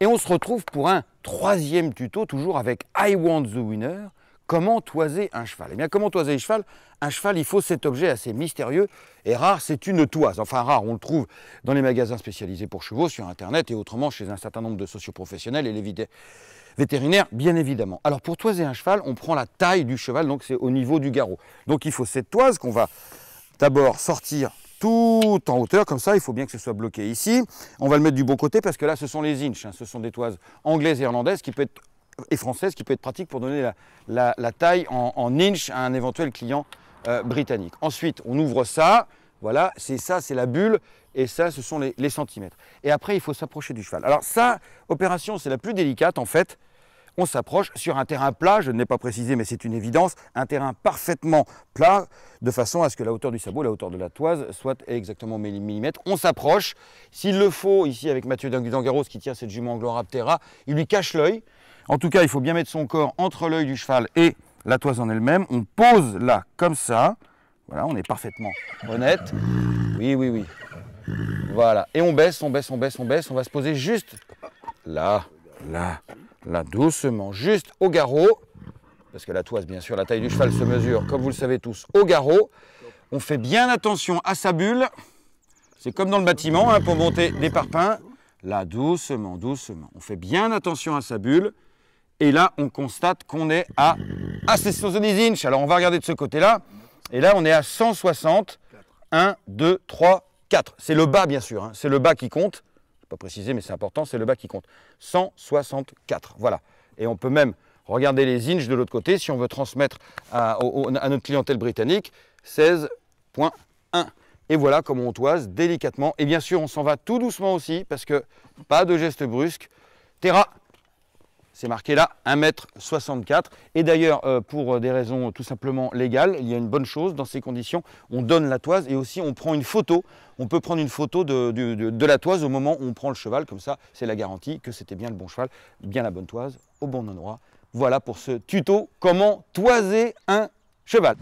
Et on se retrouve pour un troisième tuto, toujours avec I Want the Winner, comment toiser un cheval Et eh bien, comment toiser un cheval Un cheval, il faut cet objet assez mystérieux et rare, c'est une toise. Enfin, rare, on le trouve dans les magasins spécialisés pour chevaux, sur Internet et autrement chez un certain nombre de socioprofessionnels et les vétérinaires, bien évidemment. Alors, pour toiser un cheval, on prend la taille du cheval, donc c'est au niveau du garrot. Donc, il faut cette toise qu'on va d'abord sortir tout en hauteur, comme ça, il faut bien que ce soit bloqué. Ici, on va le mettre du bon côté parce que là, ce sont les inches, hein. ce sont des toises anglaises et irlandaises qui peut être, et françaises qui peut être pratique pour donner la, taille en, en inches à un éventuel client euh, britannique. Ensuite, on ouvre ça, voilà, c'est ça, c'est la bulle, et ça, ce sont les centimètres. Et après, il faut s'approcher du cheval. Alors ça, opération, c'est la plus délicate en fait, on s'approche sur un terrain plat, je ne l'ai pas précisé mais c'est une évidence, un terrain parfaitement plat de façon à ce que la hauteur du sabot, la hauteur de la toise soit exactement millimètre. On s'approche, s'il le faut, ici avec Mathieu Dangaros qui tient cette jument Gloraptera, il lui cache l'œil. En tout cas, il faut bien mettre son corps entre l'œil du cheval et la toise en elle-même. On pose là comme ça, voilà, on est parfaitement honnête. Oui, oui, oui. Voilà. Et on baisse, on baisse, on baisse, on baisse. On va se poser juste là, là, là doucement, juste au garrot, parce que la toise, bien sûr, la taille du cheval se mesure, comme vous le savez tous, au garrot. On fait bien attention à sa bulle. C'est comme dans le bâtiment, hein, pour monter des parpaings. Là, doucement, doucement. On fait bien attention à sa bulle. Et là, on constate qu'on est à... assez inches. Alors, on va regarder de ce côté-là. Et là, on est à 160. 1, 2, 3, 4. C'est le bas, bien sûr. Hein. C'est le bas qui compte préciser mais c'est important, c'est le bas qui compte. 164, voilà. Et on peut même regarder les inches de l'autre côté, si on veut transmettre à, notre clientèle britannique, 16.1. Et voilà comment on toise délicatement. Et bien sûr, on s'en va tout doucement aussi, parce que pas de geste brusque. Terra c'est marqué là 1m64. Et d'ailleurs, euh, pour euh, des raisons euh, tout simplement légales, il y a une bonne chose dans ces conditions, on donne la toise et aussi on prend une photo. On peut prendre une photo de la toise au moment où on prend le cheval, comme ça c'est la garantie que c'était bien le bon cheval, bien la bonne toise, au bon endroit. Voilà pour ce tuto, comment toiser un cheval.